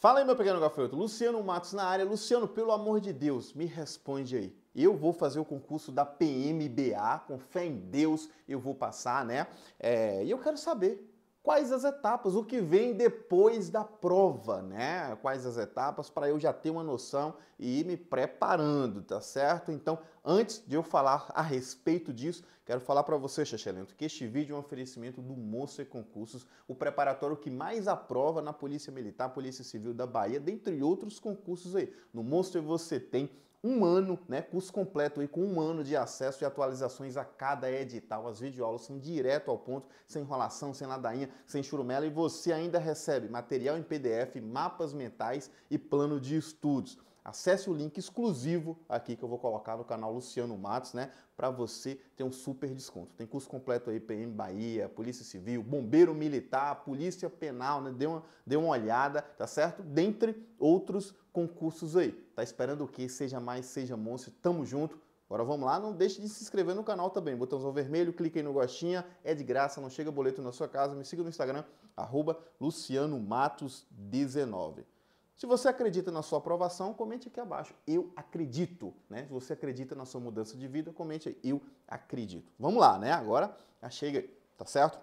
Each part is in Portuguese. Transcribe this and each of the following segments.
Fala aí, meu pequeno gafanhoto. Luciano Matos na área. Luciano, pelo amor de Deus, me responde aí. Eu vou fazer o concurso da PMBA, com fé em Deus, eu vou passar, né? É, e eu quero saber quais as etapas, o que vem depois da prova, né? Quais as etapas para eu já ter uma noção e ir me preparando, tá certo? Então, antes de eu falar a respeito disso, quero falar para você, Chachelento, que este vídeo é um oferecimento do Monster e Concursos, o preparatório que mais aprova na Polícia Militar, Polícia Civil da Bahia, dentre outros concursos aí. No Monster você tem um ano, né, curso completo aí com um ano de acesso e atualizações a cada edital. As videoaulas são direto ao ponto, sem enrolação, sem ladainha, sem churumela e você ainda recebe material em PDF, mapas mentais e plano de estudos acesse o link exclusivo aqui que eu vou colocar no canal Luciano Matos, né? Para você ter um super desconto. Tem curso completo aí, PM Bahia, Polícia Civil, Bombeiro Militar, Polícia Penal, né? Dê uma, dê uma olhada, tá certo? Dentre outros concursos aí. Tá esperando o quê? Seja mais, seja monstro. Tamo junto. Agora vamos lá, não deixe de se inscrever no canal também. Botãozão vermelho, clique aí no gostinho, é de graça, não chega boleto na sua casa. Me siga no Instagram, arroba lucianomatos19. Se você acredita na sua aprovação, comente aqui abaixo. Eu acredito, né? Se você acredita na sua mudança de vida, comente aí. Eu acredito. Vamos lá, né? Agora, chega, tá certo?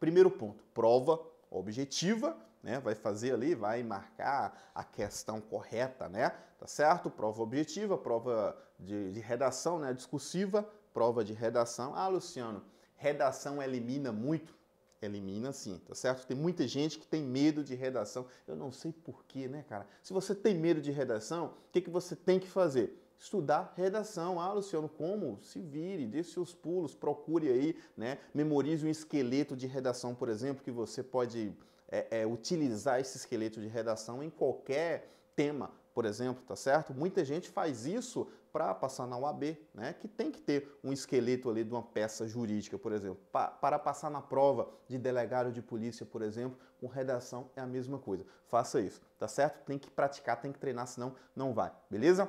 Primeiro ponto, prova objetiva, né? Vai fazer ali, vai marcar a questão correta, né? Tá certo? Prova objetiva, prova de, de redação, né? Discursiva, prova de redação. Ah, Luciano, redação elimina muito. Elimina sim, tá certo? Tem muita gente que tem medo de redação. Eu não sei porquê, né, cara? Se você tem medo de redação, o que, que você tem que fazer? Estudar redação. Ah, Luciano, como? Se vire, dê seus pulos, procure aí, né? Memorize um esqueleto de redação, por exemplo, que você pode é, é, utilizar esse esqueleto de redação em qualquer tema, por exemplo, tá certo? Muita gente faz isso para passar na UAB, né, que tem que ter um esqueleto ali de uma peça jurídica, por exemplo. Pa para passar na prova de delegado de polícia, por exemplo, com redação é a mesma coisa. Faça isso, tá certo? Tem que praticar, tem que treinar, senão não vai, beleza?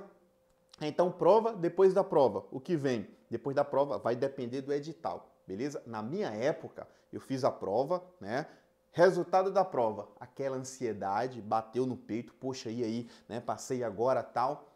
Então, prova depois da prova. O que vem depois da prova vai depender do edital, beleza? Na minha época, eu fiz a prova, né? Resultado da prova, aquela ansiedade bateu no peito, poxa, e aí, né? Passei agora tal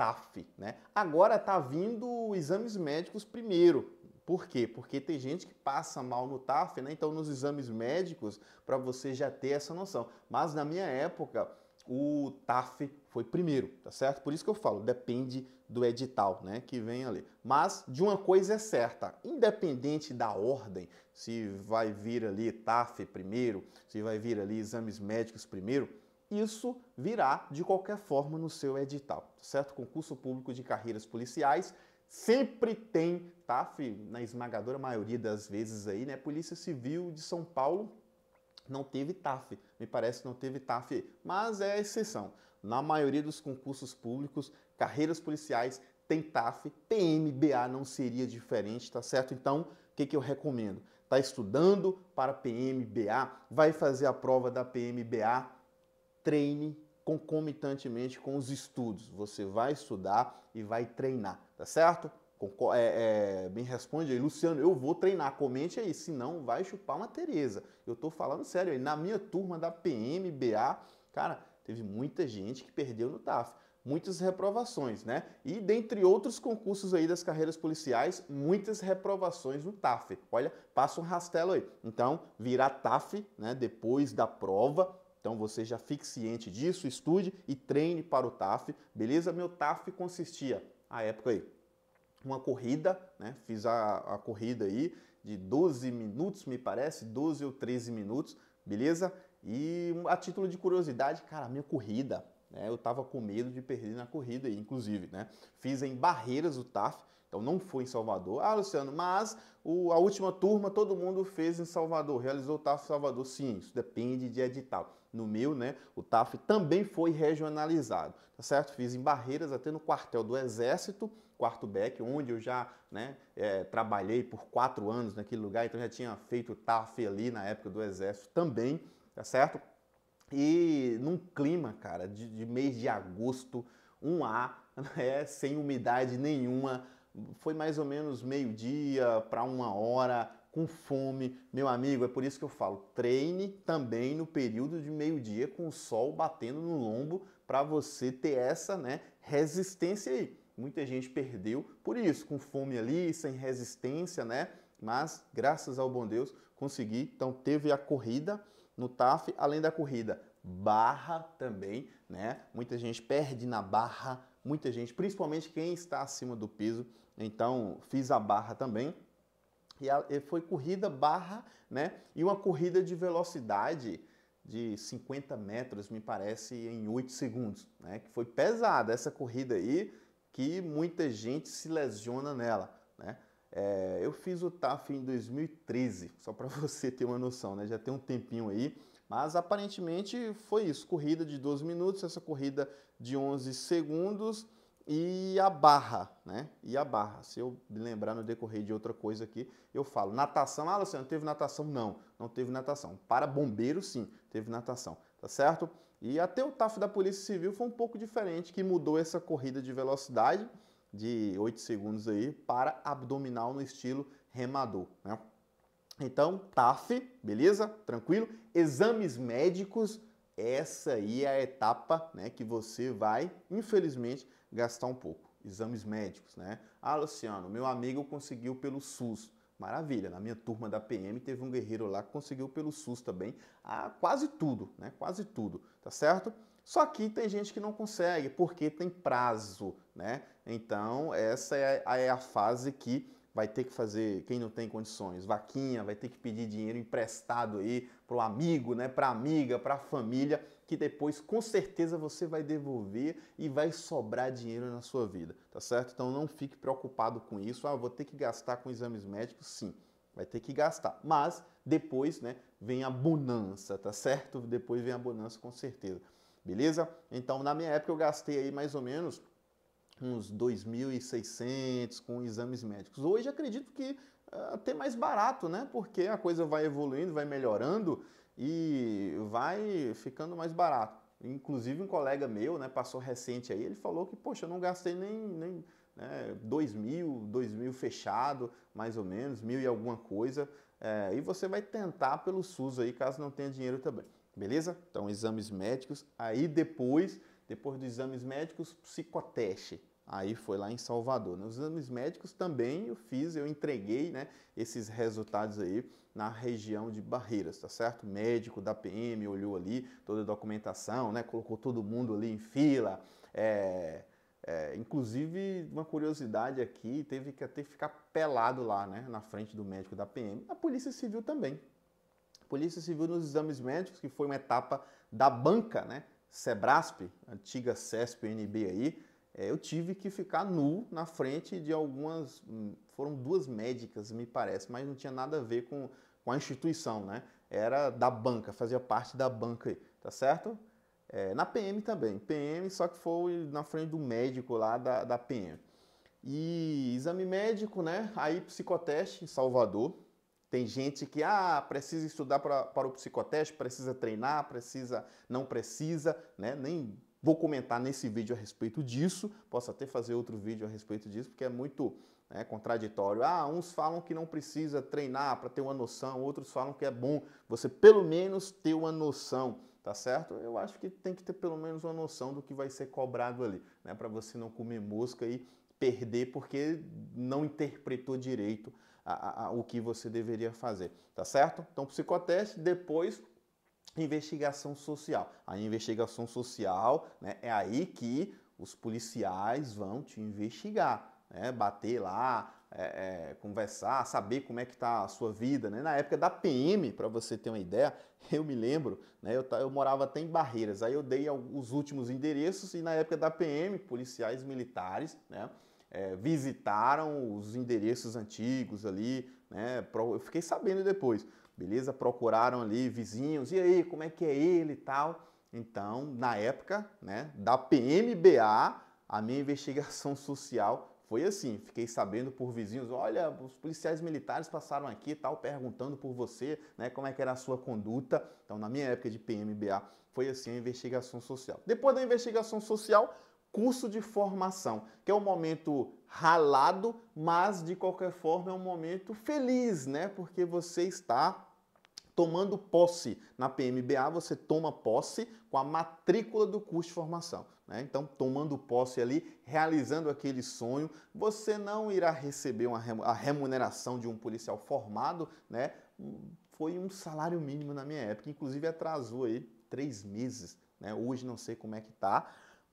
TAF, né? Agora tá vindo exames médicos primeiro. Por quê? Porque tem gente que passa mal no TAF, né? Então nos exames médicos para você já ter essa noção. Mas na minha época o TAF foi primeiro, tá certo? Por isso que eu falo, depende do edital, né, que vem ali. Mas de uma coisa é certa, independente da ordem, se vai vir ali TAF primeiro, se vai vir ali exames médicos primeiro, isso virá de qualquer forma no seu edital, certo? Concurso público de carreiras policiais sempre tem, TAF, tá, Na esmagadora maioria das vezes aí, né? Polícia Civil de São Paulo não teve TAF, me parece que não teve TAF, mas é exceção. Na maioria dos concursos públicos, carreiras policiais tem TAF, PMBA não seria diferente, tá certo? Então, o que, que eu recomendo? Tá estudando para PMBA, vai fazer a prova da PMBA, treine concomitantemente com os estudos. Você vai estudar e vai treinar, tá certo? É, é, me responde aí, Luciano, eu vou treinar, comente aí, senão vai chupar uma Tereza. Eu tô falando sério aí, na minha turma da PMBA, cara, teve muita gente que perdeu no TAF, muitas reprovações, né? E dentre outros concursos aí das carreiras policiais, muitas reprovações no TAF. Olha, passa um rastelo aí. Então, virar TAF, né, depois da prova, então você já fique ciente disso, estude e treine para o TAF, beleza? Meu TAF consistia, à época aí, uma corrida, né? Fiz a, a corrida aí de 12 minutos, me parece, 12 ou 13 minutos, beleza? E a título de curiosidade, cara, minha corrida, né? Eu tava com medo de perder na corrida aí, inclusive, né? Fiz em Barreiras o TAF, então não foi em Salvador. Ah, Luciano, mas o, a última turma todo mundo fez em Salvador, realizou o TAF Salvador. Sim, isso depende de edital. No meu, né, o TAF também foi regionalizado, tá certo? Fiz em Barreiras, até no quartel do Exército, quarto BEC, onde eu já né, é, trabalhei por quatro anos naquele lugar, então já tinha feito o TAF ali na época do Exército também, tá certo? E num clima, cara, de, de mês de agosto, um ar, né, sem umidade nenhuma, foi mais ou menos meio-dia para uma hora, com fome. Meu amigo, é por isso que eu falo, treine também no período de meio-dia com o sol batendo no lombo para você ter essa né, resistência aí. Muita gente perdeu por isso, com fome ali, sem resistência, né? Mas, graças ao bom Deus, consegui. Então, teve a corrida no TAF, além da corrida, barra também, né? Muita gente perde na barra, muita gente, principalmente quem está acima do peso, então, fiz a barra também. E foi corrida barra, né? E uma corrida de velocidade de 50 metros, me parece, em 8 segundos, né? Que foi pesada essa corrida aí, que muita gente se lesiona nela, né? É, eu fiz o TAF em 2013, só para você ter uma noção, né? Já tem um tempinho aí, mas aparentemente foi isso, corrida de 12 minutos, essa corrida de 11 segundos, e a barra, né? E a barra. Se eu lembrar no decorrer de outra coisa aqui, eu falo natação. Ah, Luciano, teve natação? Não, não teve natação. Para bombeiro, sim, teve natação, tá certo? E até o TAF da Polícia Civil foi um pouco diferente, que mudou essa corrida de velocidade de 8 segundos aí para abdominal no estilo remador, né? Então, TAF, beleza? Tranquilo? Exames médicos, essa aí é a etapa né, que você vai, infelizmente, gastar um pouco. Exames médicos, né? Ah, Luciano, meu amigo conseguiu pelo SUS. Maravilha, na minha turma da PM teve um guerreiro lá que conseguiu pelo SUS também, ah, quase tudo, né? Quase tudo, tá certo? Só que tem gente que não consegue porque tem prazo, né? Então, essa é a, é a fase que vai ter que fazer, quem não tem condições, vaquinha, vai ter que pedir dinheiro emprestado aí para o amigo, né, para a amiga, para a família, que depois com certeza você vai devolver e vai sobrar dinheiro na sua vida, tá certo? Então não fique preocupado com isso, ah, vou ter que gastar com exames médicos, sim. Vai ter que gastar, mas depois né, vem a bonança, tá certo? Depois vem a bonança com certeza, beleza? Então, na minha época, eu gastei aí mais ou menos uns 2.600 com exames médicos. Hoje acredito que ah, até mais barato, né? Porque a coisa vai evoluindo, vai melhorando e vai ficando mais barato. Inclusive um colega meu, né, passou recente aí, ele falou que, poxa, eu não gastei nem, nem né, mil, dois mil fechado, mais ou menos, mil e alguma coisa. É, e você vai tentar pelo SUS aí, caso não tenha dinheiro também. Beleza? Então, exames médicos. Aí depois, depois dos exames médicos, psicoteste aí foi lá em Salvador. Nos exames médicos também eu fiz, eu entreguei né, esses resultados aí na região de Barreiras, tá certo? O médico da PM olhou ali toda a documentação, né, colocou todo mundo ali em fila. É, é, inclusive, uma curiosidade aqui, teve que até ficar pelado lá né, na frente do médico da PM. A Polícia Civil também. A Polícia Civil nos exames médicos, que foi uma etapa da banca, né? Sebrasp, antiga CESP-NB aí, é, eu tive que ficar nu na frente de algumas. Hum, foram duas médicas, me parece, mas não tinha nada a ver com, com a instituição, né? Era da banca, fazia parte da banca aí, tá certo? É, na PM também, PM, só que foi na frente do médico lá da, da PM. E exame médico, né? Aí psicoteste em Salvador. Tem gente que ah, precisa estudar pra, para o psicoteste, precisa treinar, precisa, não precisa, né? Nem Vou comentar nesse vídeo a respeito disso, posso até fazer outro vídeo a respeito disso, porque é muito né, contraditório. Ah, uns falam que não precisa treinar para ter uma noção, outros falam que é bom você pelo menos ter uma noção, tá certo? Eu acho que tem que ter pelo menos uma noção do que vai ser cobrado ali, né, para você não comer mosca e perder porque não interpretou direito a, a, a, o que você deveria fazer, tá certo? Então, psicoteste, depois investigação social. A investigação social né, é aí que os policiais vão te investigar, né, bater lá, é, é, conversar, saber como é que está a sua vida. Né? Na época da PM, para você ter uma ideia, eu me lembro, né, eu, eu morava até em Barreiras, aí eu dei os últimos endereços e na época da PM, policiais militares né, é, visitaram os endereços antigos ali, né, eu fiquei sabendo depois beleza? Procuraram ali vizinhos, e aí, como é que é ele e tal. Então, na época, né, da PMBA, a minha investigação social foi assim, fiquei sabendo por vizinhos, olha, os policiais militares passaram aqui, tal, perguntando por você, né, como é que era a sua conduta. Então, na minha época de PMBA, foi assim a investigação social. Depois da investigação social, curso de formação, que é um momento ralado, mas de qualquer forma é um momento feliz, né? Porque você está tomando posse na PMBA, você toma posse com a matrícula do curso de formação. Né? Então, tomando posse ali, realizando aquele sonho, você não irá receber uma a remuneração de um policial formado, né? Foi um salário mínimo na minha época, inclusive atrasou aí três meses, né? Hoje não sei como é que tá,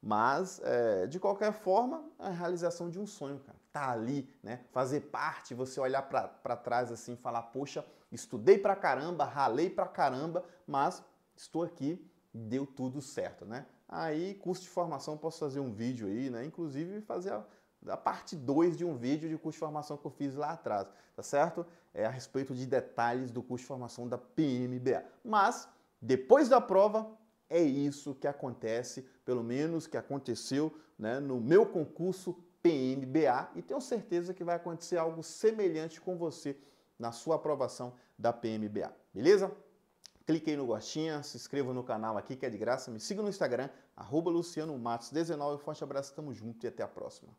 mas, é, de qualquer forma, a realização de um sonho, cara. Tá ali, né? Fazer parte, você olhar para trás assim e falar: poxa, estudei pra caramba, ralei pra caramba, mas estou aqui, deu tudo certo, né? Aí, curso de formação, posso fazer um vídeo aí, né? Inclusive, fazer a, a parte 2 de um vídeo de curso de formação que eu fiz lá atrás, tá certo? É a respeito de detalhes do curso de formação da PMBA. Mas, depois da prova, é isso que acontece, pelo menos que aconteceu né, no meu concurso PMBA e tenho certeza que vai acontecer algo semelhante com você na sua aprovação da PMBA. Beleza? Clique aí no gostinho, se inscreva no canal aqui que é de graça, me siga no Instagram, arroba Luciano Matos19. Um forte abraço, tamo junto e até a próxima.